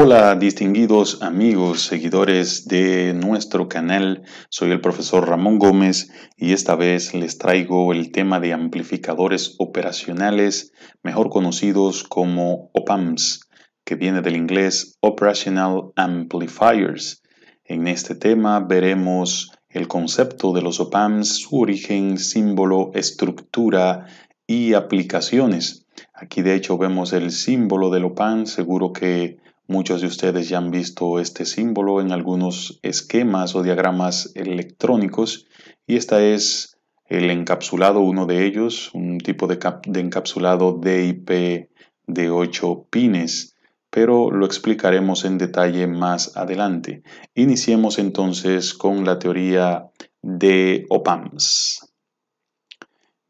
Hola distinguidos amigos, seguidores de nuestro canal, soy el profesor Ramón Gómez y esta vez les traigo el tema de amplificadores operacionales, mejor conocidos como OPAMs, que viene del inglés Operational Amplifiers. En este tema veremos el concepto de los OPAMs, su origen, símbolo, estructura y aplicaciones. Aquí de hecho vemos el símbolo del OPAM, seguro que Muchos de ustedes ya han visto este símbolo en algunos esquemas o diagramas electrónicos y esta es el encapsulado, uno de ellos, un tipo de, encapsulado DIP de 8 pines, pero lo explicaremos en detalle más adelante. Iniciemos entonces con la teoría de OPAMS.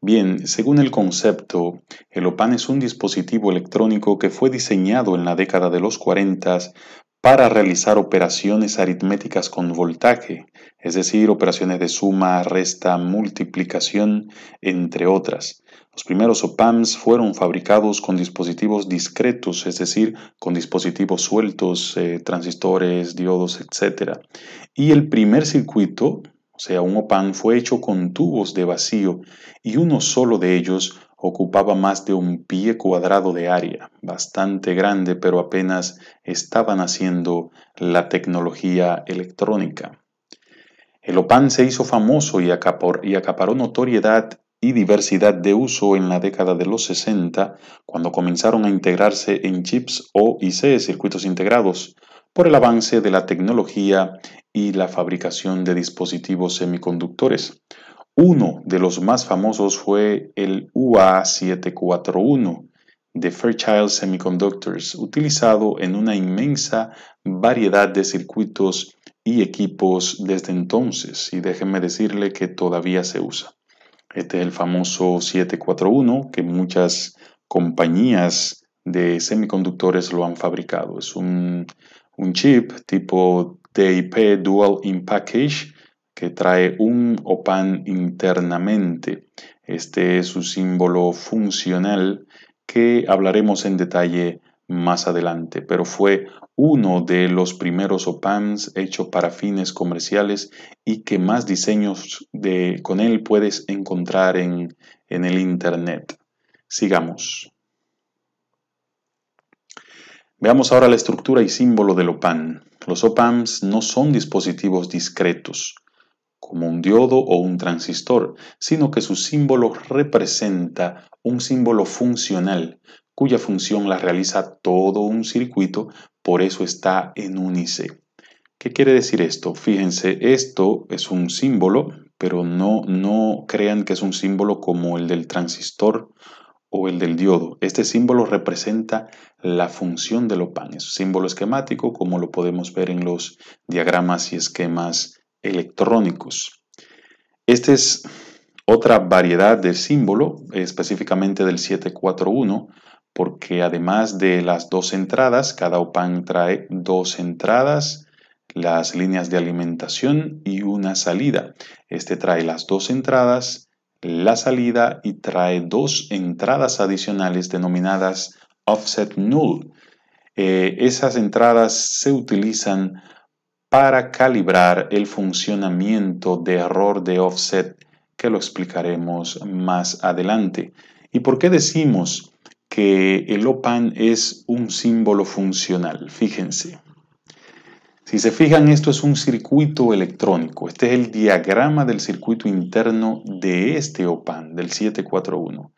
Bien, según el concepto, el OPAN es un dispositivo electrónico que fue diseñado en la década de los 40 para realizar operaciones aritméticas con voltaje, es decir, operaciones de suma, resta, multiplicación, entre otras. Los primeros OPAMs fueron fabricados con dispositivos discretos, es decir, con dispositivos sueltos, eh, transistores, diodos, etc. Y el primer circuito o sea, un OPAN fue hecho con tubos de vacío y uno solo de ellos ocupaba más de un pie cuadrado de área, bastante grande, pero apenas estaban haciendo la tecnología electrónica. El OPAN se hizo famoso y, acaparó notoriedad y diversidad de uso en la década de los 60, cuando comenzaron a integrarse en chips o y C, circuitos integrados, por el avance de la tecnología y la fabricación de dispositivos semiconductores. Uno de los más famosos fue el UA741 de Fairchild Semiconductors, utilizado en una inmensa variedad de circuitos y equipos desde entonces, y déjenme decirle que todavía se usa. Este es el famoso 741 que muchas compañías de semiconductores lo han fabricado. Es un un chip tipo DIP Dual In Package que trae un OPAN internamente. Este es su símbolo funcional que hablaremos en detalle más adelante, pero fue uno de los primeros OPAMs hecho para fines comerciales y que más diseños de, con él puedes encontrar en el Internet. Sigamos. Veamos ahora la estructura y símbolo del OPAM. Los OPAMs no son dispositivos discretos, como un diodo o un transistor, sino que su símbolo representa un símbolo funcional, cuya función la realiza todo un circuito, por eso está en unice. ¿Qué quiere decir esto? Fíjense, esto es un símbolo, pero no, no crean que es un símbolo como el del transistor o el del diodo. Este símbolo representa la función del opán. Es un Símbolo esquemático, como lo podemos ver en los diagramas y esquemas electrónicos. Esta es otra variedad del símbolo, específicamente del 741, porque además de las dos entradas, cada OPAN trae dos entradas, las líneas de alimentación y una salida. Este trae las dos entradas, la salida y trae dos entradas adicionales denominadas offset null. Eh, esas entradas se utilizan para calibrar el funcionamiento de error de offset que lo explicaremos más adelante. ¿Y por qué decimos que el OPAN es un símbolo funcional? Fíjense. Si se fijan, esto es un circuito electrónico. Este es el diagrama del circuito interno de este OPAN, del 741.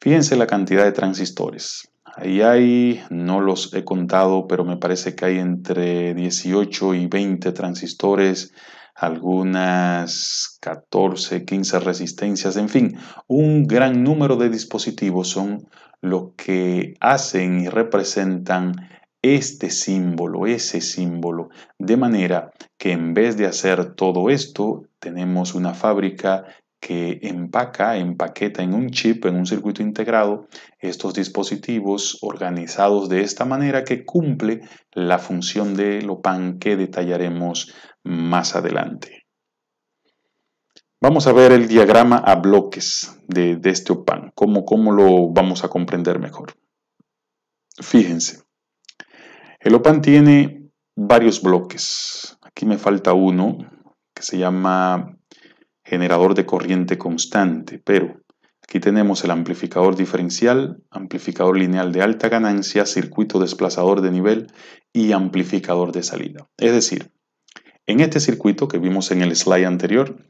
Fíjense la cantidad de transistores. Ahí hay, no los he contado, pero me parece que hay entre 18 y 20 transistores, algunas 14, 15 resistencias, en fin, un gran número de dispositivos son los que hacen y representan este símbolo, ese símbolo, de manera que en vez de hacer todo esto, tenemos una fábrica que empaca, empaqueta en un chip, en un circuito integrado, estos dispositivos organizados de esta manera que cumple la función de pan que detallaremos más adelante. Vamos a ver el diagrama a bloques de, este OPAN, cómo lo vamos a comprender mejor. Fíjense, el OPAN tiene varios bloques. Aquí me falta uno que se llama generador de corriente constante, pero aquí tenemos el amplificador diferencial, amplificador lineal de alta ganancia, circuito desplazador de nivel y amplificador de salida. Es decir, en este circuito que vimos en el slide anterior,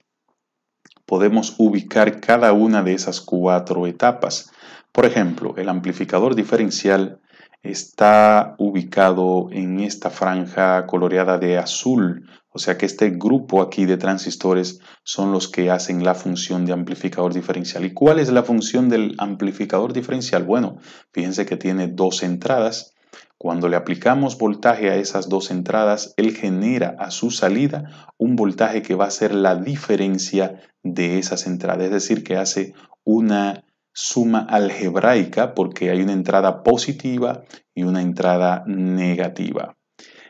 podemos ubicar cada una de esas cuatro etapas. Por ejemplo, el amplificador diferencial está ubicado en esta franja coloreada de azul, o sea que este grupo aquí de transistores son los que hacen la función de amplificador diferencial. ¿Y cuál es la función del amplificador diferencial? Bueno, fíjense que tiene dos entradas. Cuando le aplicamos voltaje a esas dos entradas, él genera a su salida un voltaje que va a ser la diferencia de esas entradas, es decir, que hace una suma algebraica porque hay una entrada positiva y una entrada negativa.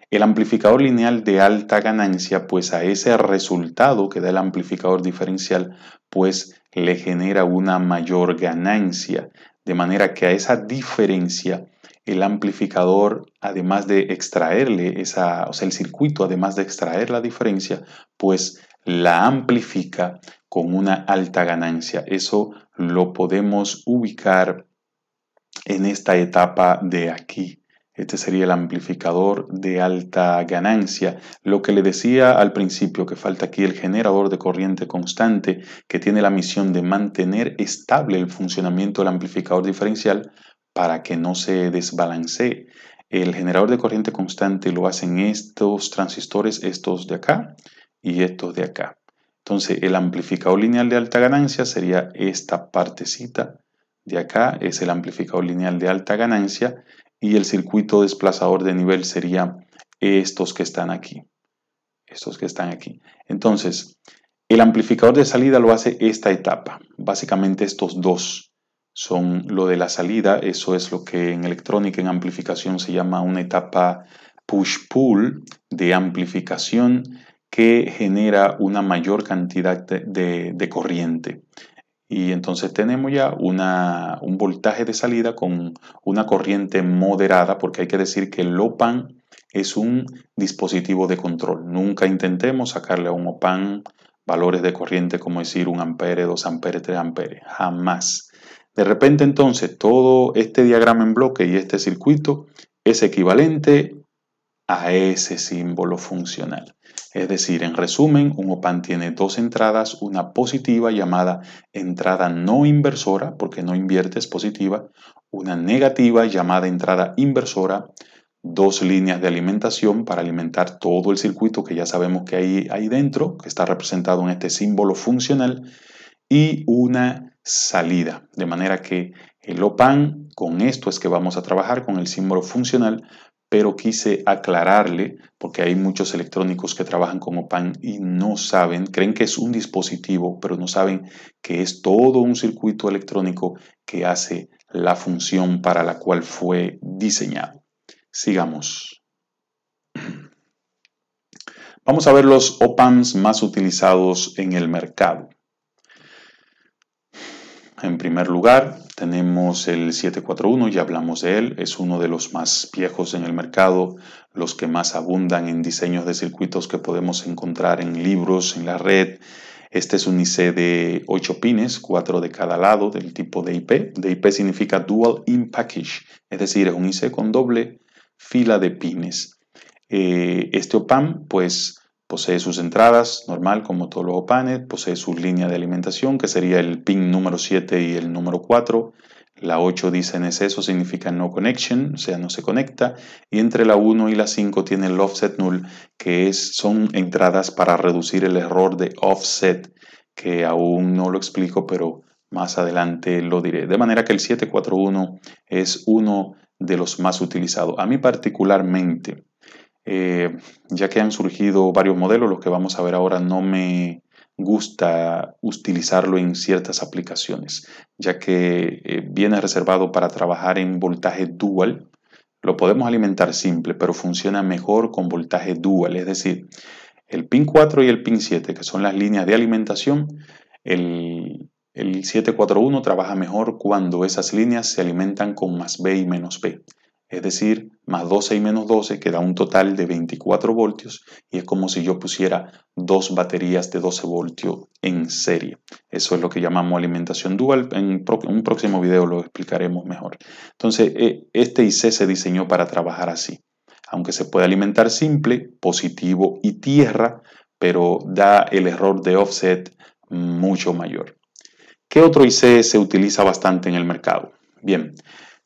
El amplificador lineal de alta ganancia, pues a ese resultado que da el amplificador diferencial, pues le genera una mayor ganancia. De manera que a esa diferencia, el amplificador, además de extraerle esa, o sea, el circuito, además de extraer la diferencia, pues la amplifica con una alta ganancia. Eso lo podemos ubicar en esta etapa de aquí. Este sería el amplificador de alta ganancia. Lo que le decía al principio que falta aquí el generador de corriente constante que tiene la misión de mantener estable el funcionamiento del amplificador diferencial para que no se desbalancee. El generador de corriente constante lo hacen estos transistores, estos de acá y estos de acá. Entonces el amplificador lineal de alta ganancia sería esta partecita de acá, es el amplificador lineal de alta ganancia y el circuito desplazador de nivel sería estos que están aquí. Estos que están aquí. Entonces, el amplificador de salida lo hace esta etapa. Básicamente estos dos son lo de la salida. Eso es lo que en electrónica, en amplificación, se llama una etapa push-pull de amplificación que genera una mayor cantidad de, corriente. Y entonces tenemos ya un voltaje de salida con una corriente moderada, porque hay que decir que el OPAN es un dispositivo de control. Nunca intentemos sacarle a un OPAN valores de corriente como decir 1 ampere, 2 a 3 a Jamás. De repente entonces todo este diagrama en bloque y este circuito es equivalente a ese símbolo funcional. Es decir, en resumen, un OPAN tiene dos entradas, una positiva llamada entrada no inversora, porque no invierte, es positiva, una negativa llamada entrada inversora, dos líneas de alimentación para alimentar todo el circuito que ya sabemos que hay ahí dentro, que está representado en este símbolo funcional, y una salida. De manera que el OPAN, con esto es que vamos a trabajar con el símbolo funcional pero quise aclararle, porque hay muchos electrónicos que trabajan con OPAM y no saben, creen que es un dispositivo, pero no saben que es todo un circuito electrónico que hace la función para la cual fue diseñado. Sigamos. Vamos a ver los OPAMs más utilizados en el mercado. En primer lugar, tenemos el 741, ya hablamos de él, es uno de los más viejos en el mercado, los que más abundan en diseños de circuitos que podemos encontrar en libros, en la red. Este es un IC de 8 pines, 4 de cada lado, del tipo DIP. DIP significa Dual In Package, es decir, es un IC con doble fila de pines. Eh, este OPAM, pues, Posee sus entradas, normal como todos los panes, posee su línea de alimentación, que sería el pin número 7 y el número 4. La 8 dice en exceso, significa no connection, o sea, no se conecta. Y entre la 1 y la 5 tiene el offset null, que es, son entradas para reducir el error de offset, que aún no lo explico, pero más adelante lo diré. De manera que el 741 es uno de los más utilizados. A mí particularmente, eh, ya que han surgido varios modelos, los que vamos a ver ahora no me gusta utilizarlo en ciertas aplicaciones, ya que eh, viene reservado para trabajar en voltaje dual. Lo podemos alimentar simple, pero funciona mejor con voltaje dual, es decir, el pin 4 y el pin 7, que son las líneas de alimentación, el, el 741 trabaja mejor cuando esas líneas se alimentan con más B y menos B es decir, más 12 y menos 12, que da un total de 24 voltios, y es como si yo pusiera dos baterías de 12 voltios en serie. Eso es lo que llamamos alimentación dual, en un próximo video lo explicaremos mejor. Entonces, eh, este IC se diseñó para trabajar así, aunque se puede alimentar simple, positivo y tierra, pero da el error de offset mucho mayor. ¿Qué otro IC se utiliza bastante en el mercado? Bien,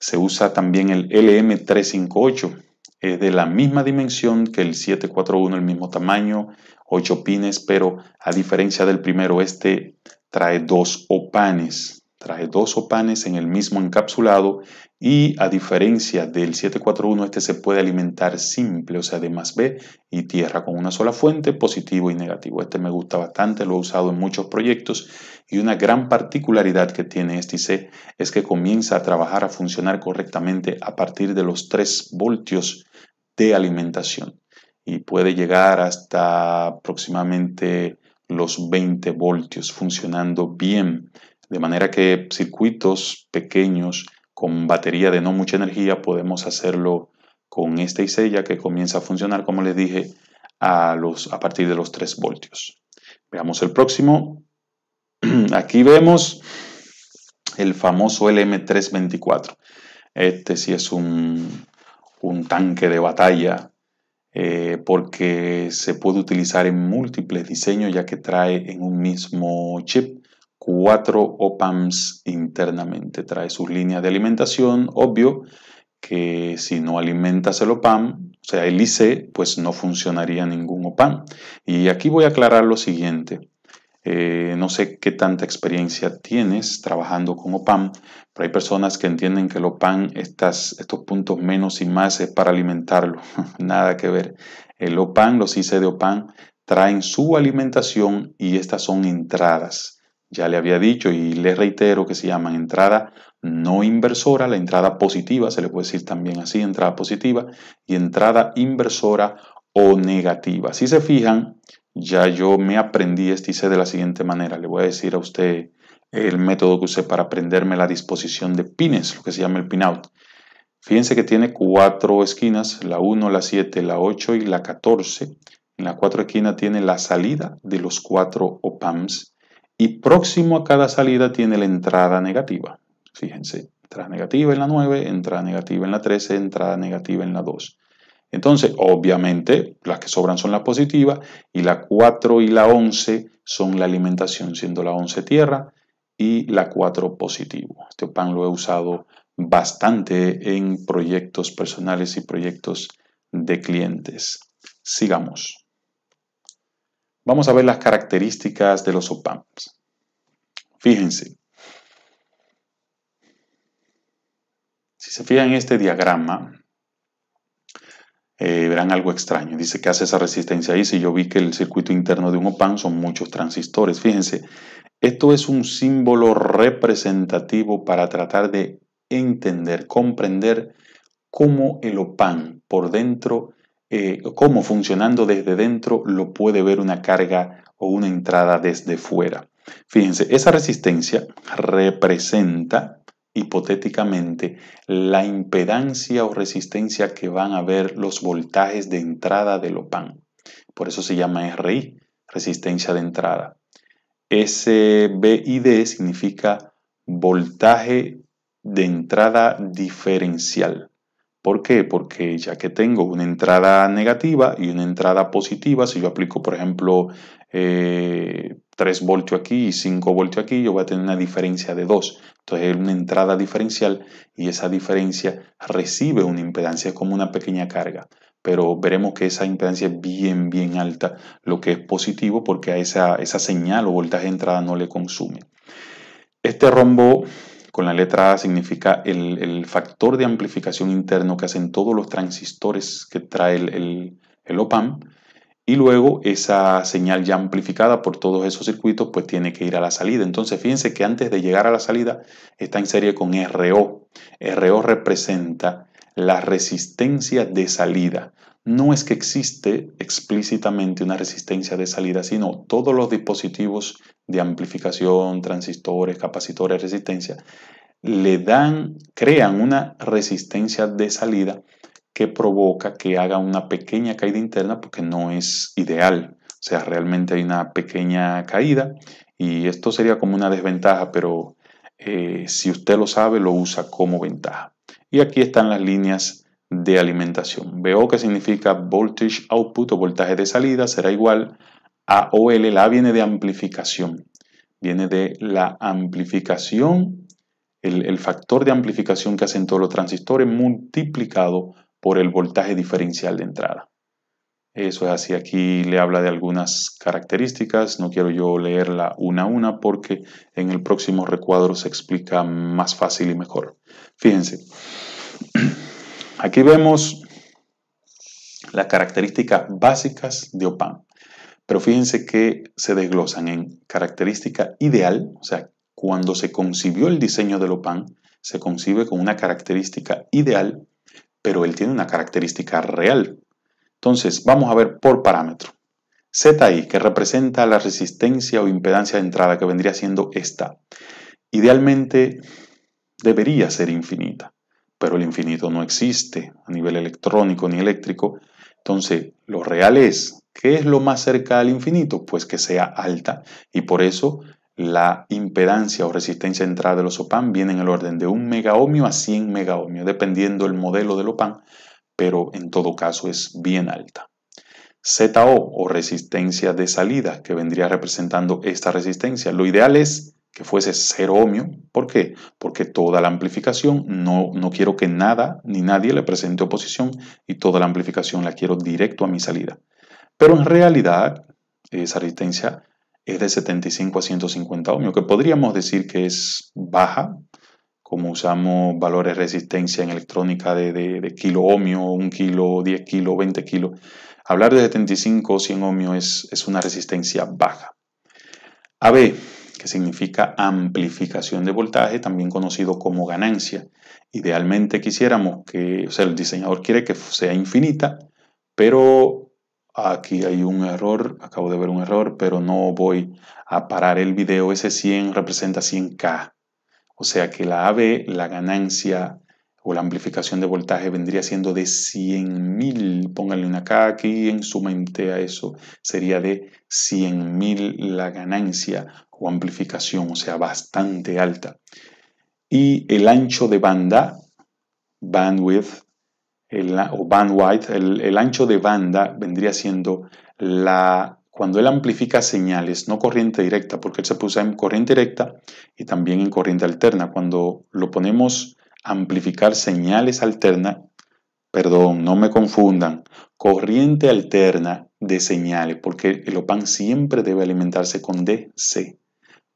se usa también el LM358, es de la misma dimensión que el 741, el mismo tamaño, 8 pines, pero a diferencia del primero, este trae dos opanes. Trae dos opanes en el mismo encapsulado y a diferencia del 741, este se puede alimentar simple, o sea, de más B y tierra con una sola fuente, positivo y negativo. Este me gusta bastante, lo he usado en muchos proyectos y una gran particularidad que tiene este IC es que comienza a trabajar, a funcionar correctamente a partir de los 3 voltios de alimentación y puede llegar hasta aproximadamente los 20 voltios funcionando bien. De manera que circuitos pequeños con batería de no mucha energía podemos hacerlo con este esta ya que comienza a funcionar, como les dije, a, los, a partir de los 3 voltios. Veamos el próximo. Aquí vemos el famoso LM324. Este sí es un, tanque de batalla eh, porque se puede utilizar en múltiples diseños ya que trae en un mismo chip cuatro OPAMs internamente. Trae sus líneas de alimentación, obvio, que si no alimentas el OPAM, o sea, el IC, pues no funcionaría ningún OPAM. Y aquí voy a aclarar lo siguiente. Eh, no sé qué tanta experiencia tienes trabajando con OPAM, pero hay personas que entienden que el OPAM, estas, estos puntos menos y más, es para alimentarlo. Nada que ver. El OPAM, los IC de OPAM, traen su alimentación y estas son entradas. Ya le había dicho y le reitero que se llaman entrada no inversora, la entrada positiva, se le puede decir también así, entrada positiva, y entrada inversora o negativa. Si se fijan, ya yo me aprendí este hice de la siguiente manera. Le voy a decir a usted el método que usé para aprenderme la disposición de pines, lo que se llama el pinout. Fíjense que tiene cuatro esquinas, la 1, la 7, la 8 y la 14. En la cuatro esquina tiene la salida de los cuatro opams y próximo a cada salida tiene la entrada negativa. Fíjense, entrada negativa en la 9, entrada negativa en la 13, entrada negativa en la 2. Entonces, obviamente, las que sobran son las positivas y la 4 y la 11 son la alimentación, siendo la 11 tierra y la 4 positivo. Este pan lo he usado bastante en proyectos personales y proyectos de clientes. Sigamos. Vamos a ver las características de los OPAMPs. Fíjense. Si se fijan en este diagrama, eh, verán algo extraño. Dice que hace esa resistencia ahí. Si yo vi que el circuito interno de un OPAM son muchos transistores. Fíjense, esto es un símbolo representativo para tratar de entender, comprender cómo el OPAM por dentro eh, cómo funcionando desde dentro lo puede ver una carga o una entrada desde fuera. Fíjense, esa resistencia representa hipotéticamente la impedancia o resistencia que van a ver los voltajes de entrada del OPAN. Por eso se llama RI, resistencia de entrada. SBID significa voltaje de entrada diferencial. ¿Por qué? Porque ya que tengo una entrada negativa y una entrada positiva, si yo aplico, por ejemplo, 3 eh, voltios aquí y 5 voltios aquí, yo voy a tener una diferencia de 2. Entonces es una entrada diferencial y esa diferencia recibe una impedancia, es como una pequeña carga. Pero veremos que esa impedancia es bien, bien alta, lo que es positivo porque a esa, esa señal o voltaje de entrada no le consume. Este rombo con la letra A significa el, factor de amplificación interno que hacen todos los transistores que trae el, el OPAM. Y luego esa señal ya amplificada por todos esos circuitos pues tiene que ir a la salida. Entonces fíjense que antes de llegar a la salida está en serie con RO. RO representa la resistencia de salida no es que existe explícitamente una resistencia de salida, sino todos los dispositivos de amplificación, transistores, capacitores, resistencia, le dan, crean una resistencia de salida que provoca que haga una pequeña caída interna porque no es ideal. O sea, realmente hay una pequeña caída y esto sería como una desventaja, pero eh, si usted lo sabe, lo usa como ventaja. Y aquí están las líneas de alimentación. VO, que significa voltage output o voltaje de salida, será igual a OL. La viene de amplificación. Viene de la amplificación, el, factor de amplificación que hacen todos los transistores multiplicado por el voltaje diferencial de entrada. Eso es así, aquí le habla de algunas características, no quiero yo leerla una a una porque en el próximo recuadro se explica más fácil y mejor. Fíjense, Aquí vemos las características básicas de OPAM, pero fíjense que se desglosan en característica ideal, o sea, cuando se concibió el diseño del OPAN, se concibe con una característica ideal, pero él tiene una característica real. Entonces, vamos a ver por parámetro. ZI, que representa la resistencia o impedancia de entrada, que vendría siendo esta. Idealmente debería ser infinita pero el infinito no existe a nivel electrónico ni eléctrico. Entonces, lo real es, ¿qué es lo más cerca al infinito? Pues que sea alta y por eso la impedancia o resistencia de entrada de los OPAM viene en el orden de 1 megaohmio a 100 megaohmio, dependiendo el modelo del OPAN, pero en todo caso es bien alta. ZO o resistencia de salida, que vendría representando esta resistencia. Lo ideal es que fuese 0 ohmio. ¿Por qué? Porque toda la amplificación, no, no quiero que nada ni nadie le presente oposición y toda la amplificación la quiero directo a mi salida. Pero en realidad esa resistencia es de 75 a 150 ohmio. que podríamos decir que es baja, como usamos valores de resistencia en electrónica de, kilo ohmio, 1 kilo, 10 kilo, 20 kilo. Hablar de 75 o 100 ohmio es, es una resistencia baja. A ver, que significa amplificación de voltaje, también conocido como ganancia. Idealmente quisiéramos que, o sea, el diseñador quiere que sea infinita, pero aquí hay un error, acabo de ver un error, pero no voy a parar el video. Ese 100 representa 100K. O sea que la AB, la ganancia o la amplificación de voltaje vendría siendo de 100.000, pónganle una K aquí en mente a eso, sería de 100.000 la ganancia o amplificación, o sea, bastante alta. Y el ancho de banda, bandwidth, o bandwidth, el, ancho de banda vendría siendo la cuando él amplifica señales, no corriente directa, porque él se puso en corriente directa y también en corriente alterna. Cuando lo ponemos amplificar señales alternas, perdón, no me confundan, corriente alterna de señales, porque el OPAN siempre debe alimentarse con DC,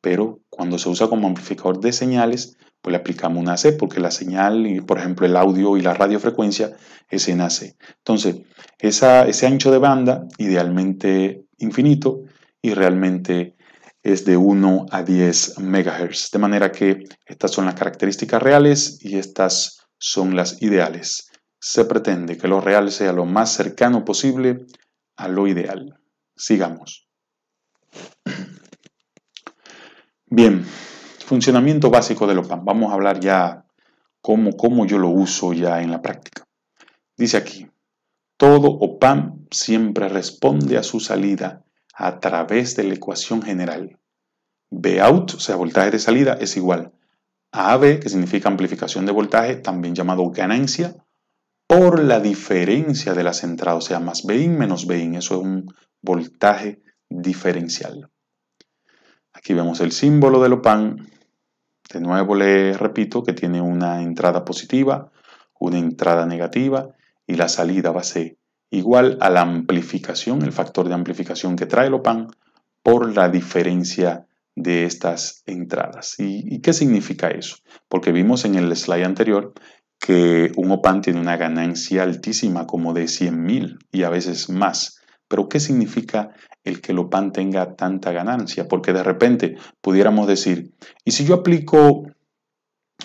pero cuando se usa como amplificador de señales, pues le aplicamos una AC, porque la señal, por ejemplo el audio y la radiofrecuencia es en AC. Entonces, ese ancho de banda, idealmente infinito, y realmente es de 1 a 10 MHz. De manera que estas son las características reales y estas son las ideales. Se pretende que lo real sea lo más cercano posible a lo ideal. Sigamos. Bien, funcionamiento básico del OPAM. Vamos a hablar ya cómo, cómo yo lo uso ya en la práctica. Dice aquí, todo OPAM siempre responde a su salida a través de la ecuación general. Vout, o sea, voltaje de salida, es igual a AB, que significa amplificación de voltaje, también llamado ganancia, por la diferencia de las entradas, o sea, más Bin menos Bin, eso es un voltaje diferencial. Aquí vemos el símbolo del OPAN. De nuevo le repito que tiene una entrada positiva, una entrada negativa y la salida va a ser igual a la amplificación, el factor de amplificación que trae el OPAN por la diferencia de estas entradas. ¿Y, qué significa eso? Porque vimos en el slide anterior que un OPAN tiene una ganancia altísima como de 100.000 y a veces más. Pero ¿qué significa el que el OPAN tenga tanta ganancia? Porque de repente pudiéramos decir, ¿y si yo aplico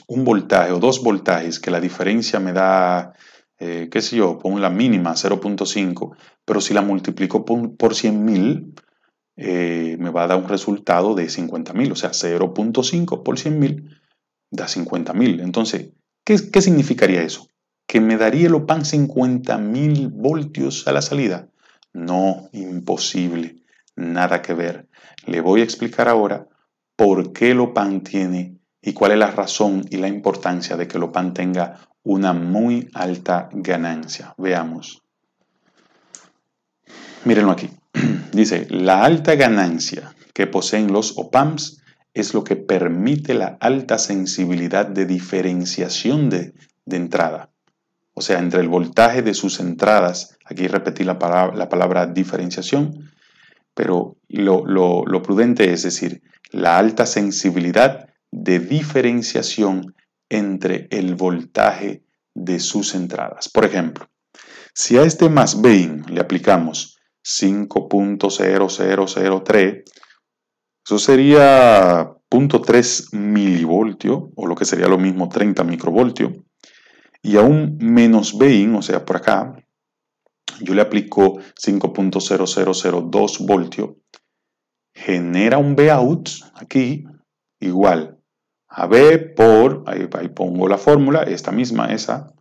un voltaje o dos voltajes que la diferencia me da eh, qué sé yo, pongo la mínima 0.5, pero si la multiplico por, 100.000, eh, me va a dar un resultado de 50.000, o sea, 0.5 por 100.000 da 50.000. Entonces, ¿qué, ¿qué, significaría eso? ¿Que me daría el OPAN 50.000 voltios a la salida? No, imposible, nada que ver. Le voy a explicar ahora por qué el OPAN tiene y cuál es la razón y la importancia de que el OPAN tenga una muy alta ganancia. Veamos. Mírenlo aquí. Dice, la alta ganancia que poseen los OPAMs es lo que permite la alta sensibilidad de diferenciación de, entrada. O sea, entre el voltaje de sus entradas, aquí repetí la palabra, diferenciación, pero lo, lo prudente es decir, la alta sensibilidad de diferenciación entre el voltaje de sus entradas. Por ejemplo, si a este más Bain le aplicamos 5.0003, eso sería 0.3 milivoltio, o lo que sería lo mismo 30 microvoltio, y a un menos Bain, o sea, por acá, yo le aplico 5.0002 voltio, genera un Vout aquí igual AB por, ahí, pongo la fórmula, esta misma, esa.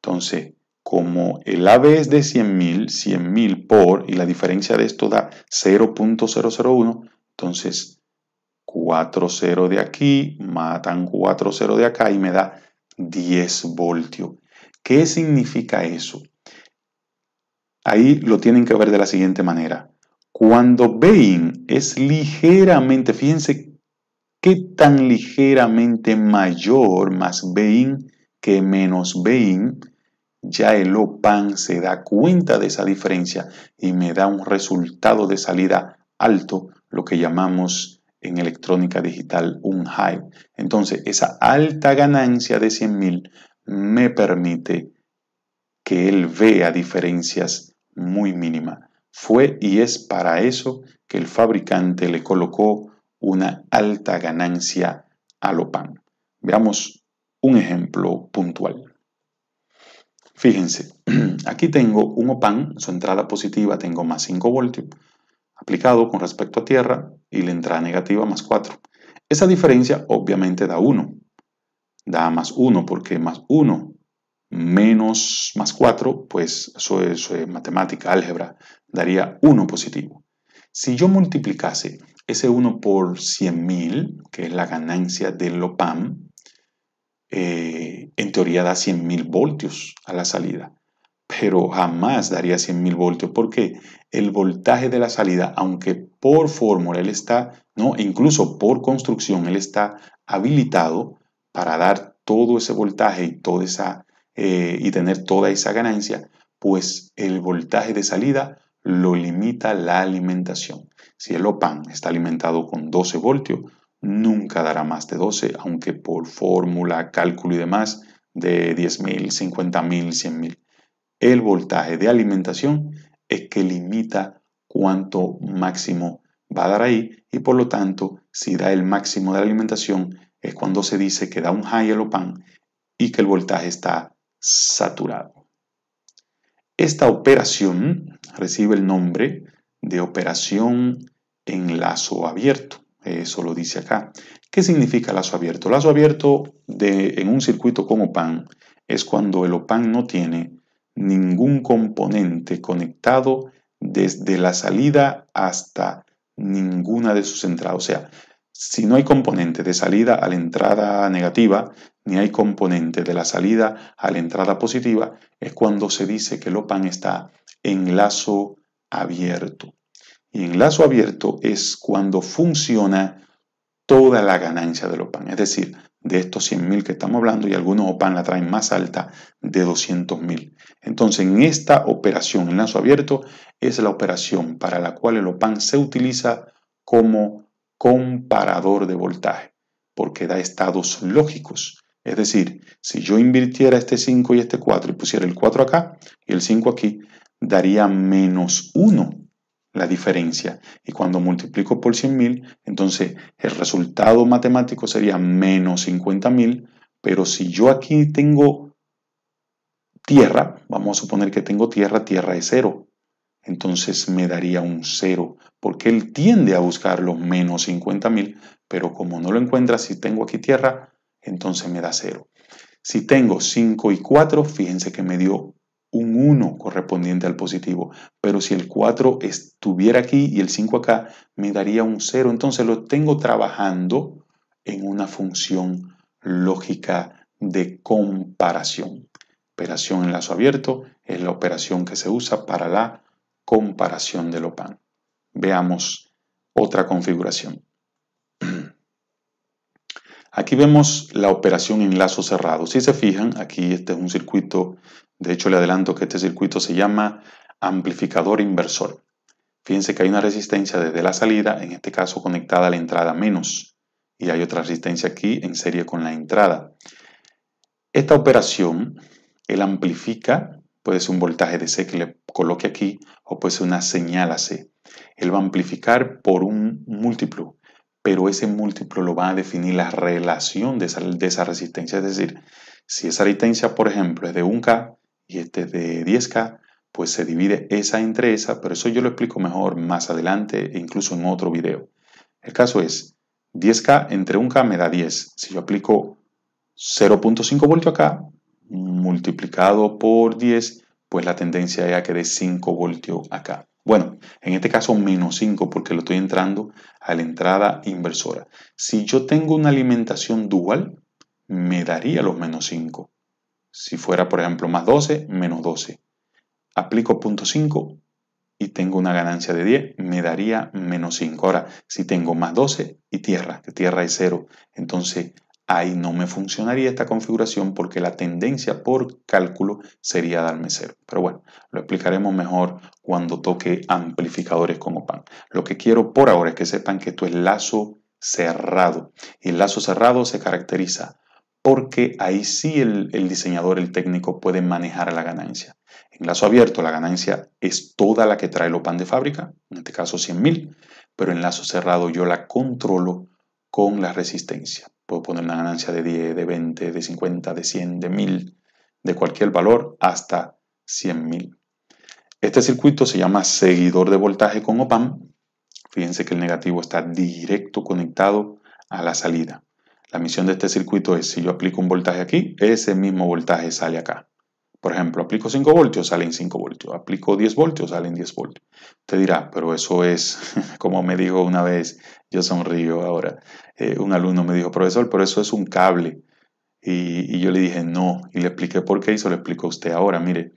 Entonces, como el AB es de 100.000, 100.000 por, y la diferencia de esto da 0.001, entonces 40 de aquí, matan 40 de acá y me da 10 voltios. ¿Qué significa eso? Ahí lo tienen que ver de la siguiente manera. Cuando Bain es ligeramente, fíjense tan ligeramente mayor más BIN que menos BIN, Ya el OPAN se da cuenta de esa diferencia y me da un resultado de salida alto, lo que llamamos en electrónica digital un high. Entonces, esa alta ganancia de 100.000 me permite que él vea diferencias muy mínimas. Fue y es para eso que el fabricante le colocó una alta ganancia a OPAN. Veamos un ejemplo puntual. Fíjense, aquí tengo un OPAN, su entrada positiva tengo más 5 voltios, aplicado con respecto a tierra y la entrada negativa más 4. Esa diferencia obviamente da 1, da más 1 porque más 1 menos más 4, pues eso es eh, matemática, álgebra, daría 1 positivo. Si yo multiplicase ese 1 por 100.000, que es la ganancia del OPAM, eh, en teoría da 100.000 voltios a la salida, pero jamás daría 100.000 voltios porque el voltaje de la salida, aunque por fórmula él está, no, e incluso por construcción él está habilitado para dar todo ese voltaje y, toda esa, eh, y tener toda esa ganancia, pues el voltaje de salida lo limita la alimentación. Si el OPAN está alimentado con 12 voltios, nunca dará más de 12, aunque por fórmula, cálculo y demás, de 10.000, 50.000, 100.000. El voltaje de alimentación es que limita cuánto máximo va a dar ahí y por lo tanto, si da el máximo de la alimentación, es cuando se dice que da un high el OPAN y que el voltaje está saturado. Esta operación recibe el nombre de operación en lazo abierto. Eso lo dice acá. ¿Qué significa lazo abierto? Lazo abierto de, en un circuito con OPAN es cuando el OPAN no tiene ningún componente conectado desde la salida hasta ninguna de sus entradas. O sea, si no hay componente de salida a la entrada negativa, ni hay componente de la salida a la entrada positiva, es cuando se dice que el OPAN está en lazo abierto. Y en lazo abierto es cuando funciona toda la ganancia del OPAN. Es decir, de estos 100.000 que estamos hablando y algunos OPAN la traen más alta de 200.000. Entonces, en esta operación, en lazo abierto, es la operación para la cual el OPAN se utiliza como comparador de voltaje, porque da estados lógicos. Es decir, si yo invirtiera este 5 y este 4 y pusiera el 4 acá y el 5 aquí, daría menos 1 la diferencia. Y cuando multiplico por 100.000, entonces el resultado matemático sería menos 50.000. Pero si yo aquí tengo tierra, vamos a suponer que tengo tierra, tierra es 0. Entonces me daría un 0, porque él tiende a buscar los menos 50.000, pero como no lo encuentra, si tengo aquí tierra, entonces me da 0. Si tengo 5 y 4, fíjense que me dio un 1 correspondiente al positivo. Pero si el 4 estuviera aquí y el 5 acá, me daría un 0. Entonces lo tengo trabajando en una función lógica de comparación. Operación en lazo abierto es la operación que se usa para la comparación de pan. Veamos otra configuración. Aquí vemos la operación en lazo cerrado. Si se fijan, aquí este es un circuito de hecho, le adelanto que este circuito se llama amplificador inversor. Fíjense que hay una resistencia desde la salida, en este caso conectada a la entrada menos, y hay otra resistencia aquí en serie con la entrada. Esta operación, él amplifica, puede ser un voltaje de C que le coloque aquí, o puede ser una señal a C. Él va a amplificar por un múltiplo, pero ese múltiplo lo va a definir la relación de esa, resistencia. Es decir, si esa resistencia, por ejemplo, es de 1K, y este de 10K, pues se divide esa entre esa, pero eso yo lo explico mejor más adelante e incluso en otro video. El caso es, 10K entre 1K me da 10. Si yo aplico 0.5 voltios acá, multiplicado por 10, pues la tendencia es a que dé 5 voltios acá. Bueno, en este caso menos 5 porque lo estoy entrando a la entrada inversora. Si yo tengo una alimentación dual, me daría los menos 5. Si fuera, por ejemplo, más 12, menos 12. Aplico punto 5 y tengo una ganancia de 10, me daría menos 5. Ahora, si tengo más 12 y tierra, que tierra es 0, entonces ahí no me funcionaría esta configuración porque la tendencia por cálculo sería darme 0. Pero bueno, lo explicaremos mejor cuando toque amplificadores como PAN. Lo que quiero por ahora es que sepan que esto es lazo cerrado. Y el lazo cerrado se caracteriza porque ahí sí el, diseñador, el técnico puede manejar la ganancia. En lazo abierto, la ganancia es toda la que trae el OPAN de fábrica, en este caso 100.000, pero en lazo cerrado yo la controlo con la resistencia. Puedo poner una ganancia de 10, de 20, de 50, de 100, de 1000, de cualquier valor hasta 100.000. Este circuito se llama seguidor de voltaje con OPAM. Fíjense que el negativo está directo conectado a la salida. La misión de este circuito es, si yo aplico un voltaje aquí, ese mismo voltaje sale acá. Por ejemplo, aplico 5 voltios, salen 5 voltios. Aplico 10 voltios, salen 10 voltios. Usted dirá, pero eso es, como me dijo una vez, yo sonrío ahora, eh, un alumno me dijo, profesor, pero eso es un cable. Y, yo le dije, no, y le expliqué por qué y se lo explico a usted ahora. Mire,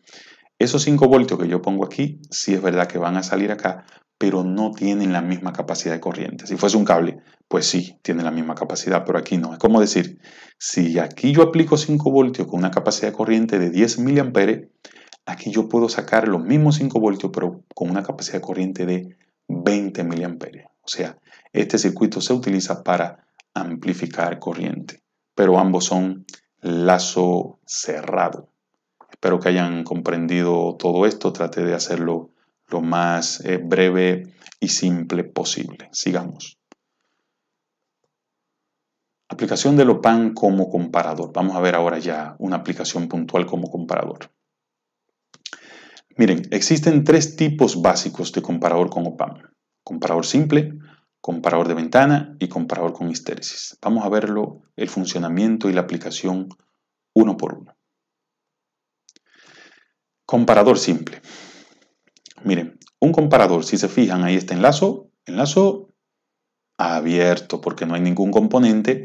esos 5 voltios que yo pongo aquí, sí es verdad que van a salir acá, pero no tienen la misma capacidad de corriente. Si fuese un cable, pues sí, tiene la misma capacidad, pero aquí no. Es como decir, si aquí yo aplico 5 voltios con una capacidad de corriente de 10 mA, aquí yo puedo sacar los mismos 5 voltios, pero con una capacidad de corriente de 20 mA. O sea, este circuito se utiliza para amplificar corriente, pero ambos son lazo cerrado. Espero que hayan comprendido todo esto. Traté de hacerlo lo más eh, breve y simple posible. Sigamos aplicación del OPAM como comparador. Vamos a ver ahora ya una aplicación puntual como comparador. Miren, existen tres tipos básicos de comparador con OPAM. Comparador simple, comparador de ventana y comparador con histéresis. Vamos a verlo, el funcionamiento y la aplicación uno por uno. Comparador simple. Miren, un comparador, si se fijan, ahí está enlazo, enlazo, abierto porque no hay ningún componente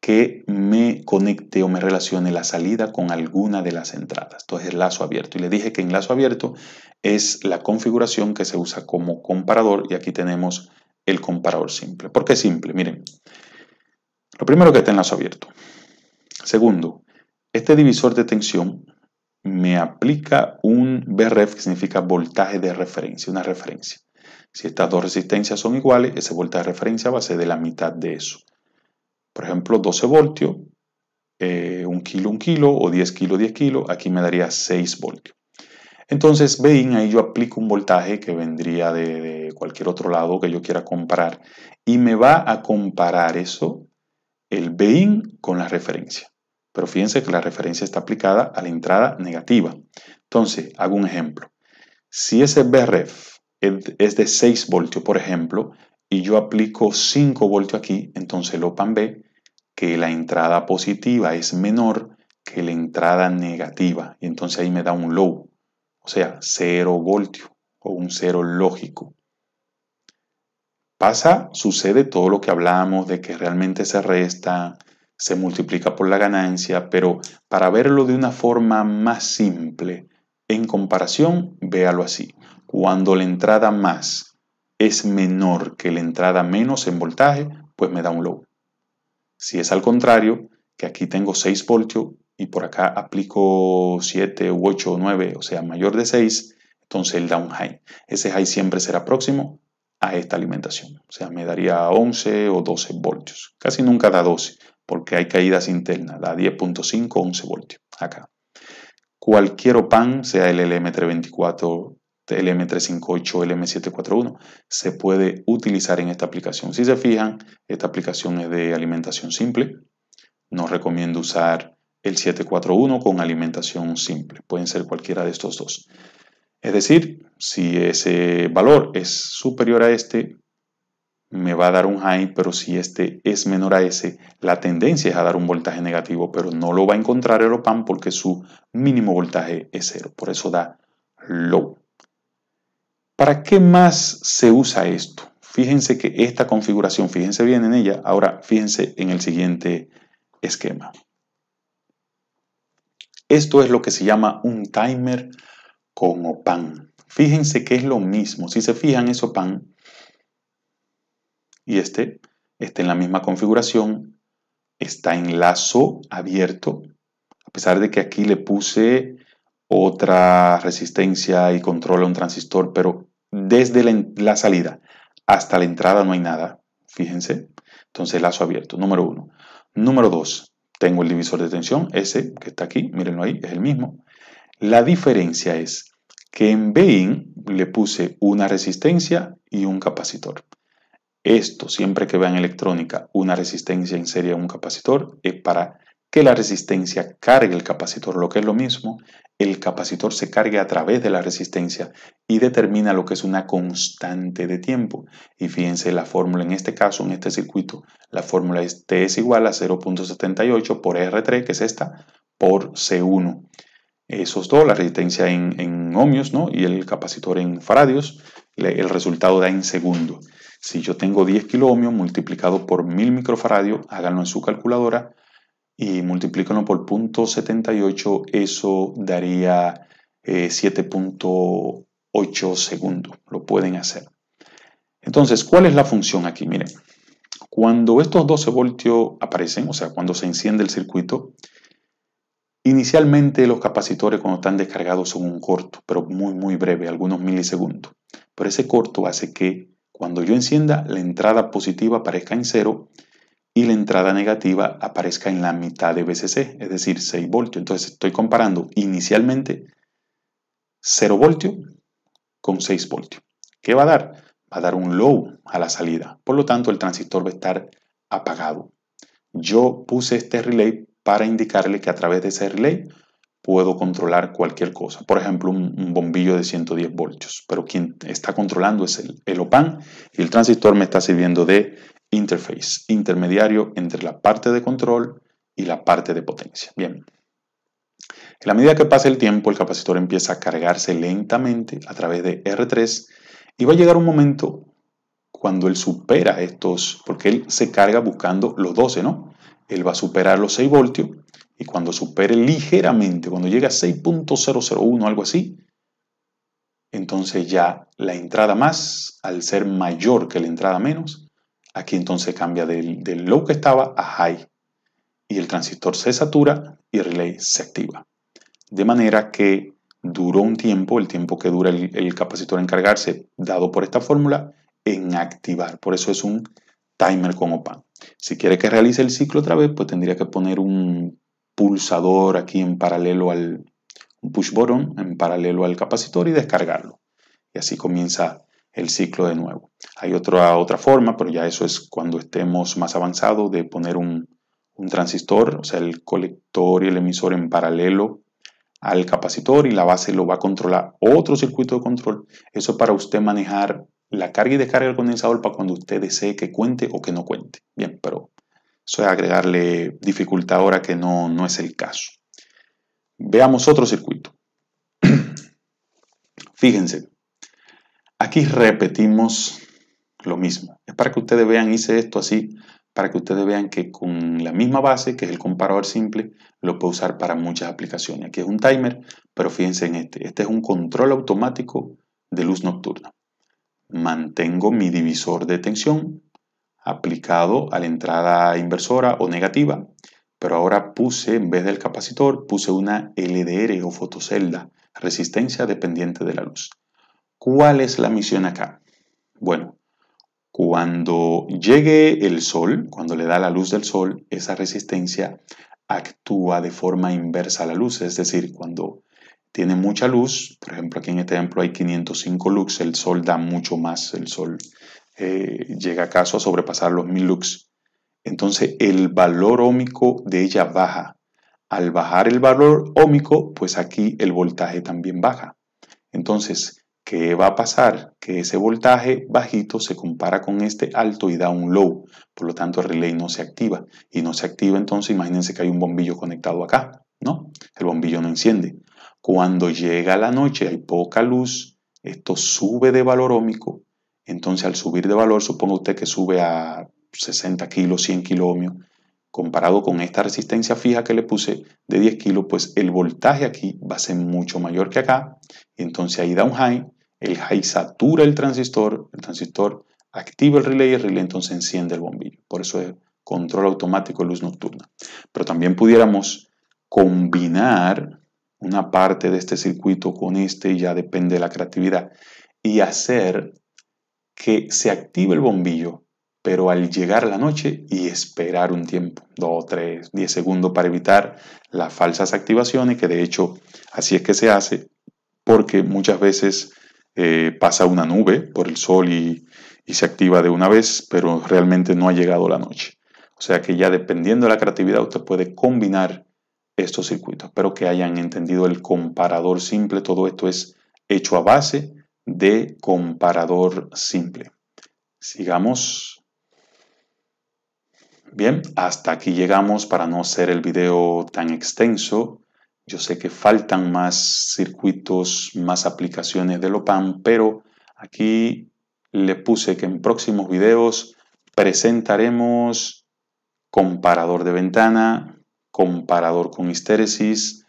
que me conecte o me relacione la salida con alguna de las entradas. Entonces el lazo abierto. Y le dije que en lazo abierto es la configuración que se usa como comparador y aquí tenemos el comparador simple. ¿Por qué simple? Miren, lo primero que está en lazo abierto. Segundo, este divisor de tensión me aplica un BRF, que significa voltaje de referencia, una referencia. Si estas dos resistencias son iguales, ese voltaje de referencia va a ser de la mitad de eso. Por ejemplo, 12 voltios, 1 eh, kilo, 1 kilo, o 10 kilo, 10 kilo, aquí me daría 6 voltios. Entonces, bein ahí yo aplico un voltaje que vendría de, cualquier otro lado que yo quiera comparar. y me va a comparar eso, el BIN con la referencia. Pero fíjense que la referencia está aplicada a la entrada negativa. Entonces, hago un ejemplo. Si ese BRF es de 6 voltios, por ejemplo, y yo aplico 5 voltios aquí, entonces el pan ve que la entrada positiva es menor que la entrada negativa. Y entonces ahí me da un low, o sea, 0 voltios o un 0 lógico. Pasa, sucede todo lo que hablábamos de que realmente se resta, se multiplica por la ganancia, pero para verlo de una forma más simple, en comparación, véalo así. Cuando la entrada más es menor que la entrada menos en voltaje, pues me da un low. Si es al contrario, que aquí tengo 6 voltios y por acá aplico 7 u 8 o 9, o sea, mayor de 6, entonces él da un high. Ese high siempre será próximo a esta alimentación. O sea, me daría 11 o 12 voltios. Casi nunca da 12, porque hay caídas internas. Da 10.5 o 11 voltios acá. Cualquier OPAN, sea el LM324 el M358, el M741, se puede utilizar en esta aplicación. Si se fijan, esta aplicación es de alimentación simple. No recomiendo usar el 741 con alimentación simple. Pueden ser cualquiera de estos dos. Es decir, si ese valor es superior a este, me va a dar un high, pero si este es menor a ese, la tendencia es a dar un voltaje negativo, pero no lo va a encontrar el OPAM porque su mínimo voltaje es cero. Por eso da low. ¿Para qué más se usa esto? Fíjense que esta configuración, fíjense bien en ella, ahora fíjense en el siguiente esquema. Esto es lo que se llama un timer con pan. Fíjense que es lo mismo. Si se fijan, es pan. Y este está en la misma configuración. Está en lazo abierto. A pesar de que aquí le puse otra resistencia y controla un transistor, pero desde la, salida hasta la entrada no hay nada. Fíjense. Entonces, lazo abierto, número uno. Número dos, tengo el divisor de tensión, ese que está aquí, mírenlo ahí, es el mismo. La diferencia es que en in le puse una resistencia y un capacitor. Esto, siempre que vean electrónica, una resistencia en serie a un capacitor, es para que la resistencia cargue el capacitor, lo que es lo mismo, el capacitor se cargue a través de la resistencia y determina lo que es una constante de tiempo. Y fíjense la fórmula en este caso, en este circuito, la fórmula es T es igual a 0.78 por R3, que es esta, por C1. Eso es todo, la resistencia en, ohmios ¿no? y el capacitor en faradios, el resultado da en segundo. Si yo tengo 10 ohmios multiplicado por 1000 microfaradios, háganlo en su calculadora, y multiplícalo por punto 78, eso daría 7.8 eh, segundos. Lo pueden hacer. Entonces, ¿cuál es la función aquí? Miren, cuando estos 12 voltios aparecen, o sea, cuando se enciende el circuito, Inicialmente los capacitores cuando están descargados son un corto, pero muy muy breve, algunos milisegundos. Pero ese corto hace que cuando yo encienda la entrada positiva aparezca en cero y la entrada negativa aparezca en la mitad de VCC, es decir, 6 voltios. Entonces estoy comparando inicialmente 0 voltios con 6 voltios. ¿Qué va a dar? Va a dar un low a la salida. Por lo tanto, el transistor va a estar apagado. Yo puse este relay para indicarle que a través de ese relay puedo controlar cualquier cosa. Por ejemplo, un, bombillo de 110 voltios. Pero quien está controlando es el, el OPAN y el transistor me está sirviendo de interface, intermediario entre la parte de control y la parte de potencia. Bien. En la medida que pasa el tiempo, el capacitor empieza a cargarse lentamente a través de R3 y va a llegar un momento cuando él supera estos, porque él se carga buscando los 12, ¿no? Él va a superar los 6 voltios y cuando supere ligeramente, cuando llegue a 6.001, algo así, entonces ya la entrada más, al ser mayor que la entrada menos, aquí entonces cambia del, del low que estaba a high. Y el transistor se satura y el relay se activa. De manera que duró un tiempo, el tiempo que dura el, capacitor en cargarse, dado por esta fórmula, en activar. Por eso es un timer con pan. Si quiere que realice el ciclo otra vez, pues tendría que poner un pulsador aquí en paralelo al push button, en paralelo al capacitor y descargarlo. Y así comienza el ciclo de nuevo. Hay otra, otra forma, pero ya eso es cuando estemos más avanzados, de poner un, un transistor, o sea, el colector y el emisor en paralelo al capacitor y la base lo va a controlar otro circuito de control. Eso para usted manejar la carga y descarga del condensador para cuando usted desee que cuente o que no cuente. Bien, pero soy agregarle dificultad ahora que no, no es el caso. Veamos otro circuito. Fíjense, aquí repetimos lo mismo. Es para que ustedes vean, hice esto así, para que ustedes vean que con la misma base, que es el comparador simple, lo puedo usar para muchas aplicaciones. Aquí es un timer, pero fíjense en este. Este es un control automático de luz nocturna. Mantengo mi divisor de tensión aplicado a la entrada inversora o negativa, pero ahora puse, en vez del capacitor, puse una LDR o fotocelda, resistencia dependiente de la luz. ¿Cuál es la misión acá? Bueno, cuando llegue el sol, cuando le da la luz del sol, esa resistencia actúa de forma inversa a la luz, es decir, cuando tiene mucha luz, por ejemplo, aquí en este ejemplo hay 505 lux, el sol da mucho más, el sol eh, llega acaso a sobrepasar los 1000 lux. Entonces el valor ómico de ella baja. Al bajar el valor ómico, pues aquí el voltaje también baja. Entonces, ¿qué va a pasar? Que ese voltaje bajito se compara con este alto y da un low. Por lo tanto, el relay no se activa. Y no se activa, entonces imagínense que hay un bombillo conectado acá, ¿no? El bombillo no enciende. Cuando llega la noche, hay poca luz, esto sube de valor ómico entonces, al subir de valor, suponga usted que sube a 60 kilos, 100 kilos comparado con esta resistencia fija que le puse de 10 kilos, pues el voltaje aquí va a ser mucho mayor que acá. Entonces ahí da un high, el high satura el transistor, el transistor activa el relay y el relay entonces enciende el bombillo. Por eso es control automático de luz nocturna. Pero también pudiéramos combinar una parte de este circuito con este y ya depende de la creatividad y hacer que se active el bombillo, pero al llegar la noche y esperar un tiempo, 2, tres, diez segundos para evitar las falsas activaciones, que de hecho así es que se hace, porque muchas veces eh, pasa una nube por el sol y, y se activa de una vez, pero realmente no ha llegado la noche. O sea que ya dependiendo de la creatividad usted puede combinar estos circuitos. Espero que hayan entendido el comparador simple. Todo esto es hecho a base de comparador simple. Sigamos. Bien, hasta aquí llegamos para no ser el video tan extenso. Yo sé que faltan más circuitos, más aplicaciones de Lopan, pero aquí le puse que en próximos videos presentaremos comparador de ventana, comparador con histéresis,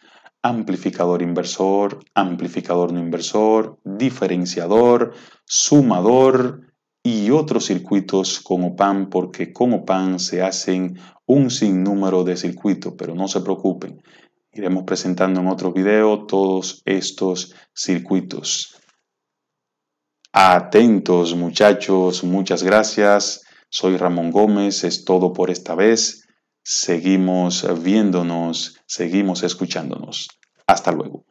amplificador inversor, amplificador no inversor, diferenciador, sumador y otros circuitos como pan. porque con pan se hacen un sinnúmero de circuitos, pero no se preocupen. Iremos presentando en otro video todos estos circuitos. Atentos muchachos, muchas gracias. Soy Ramón Gómez, es todo por esta vez seguimos viéndonos, seguimos escuchándonos. Hasta luego.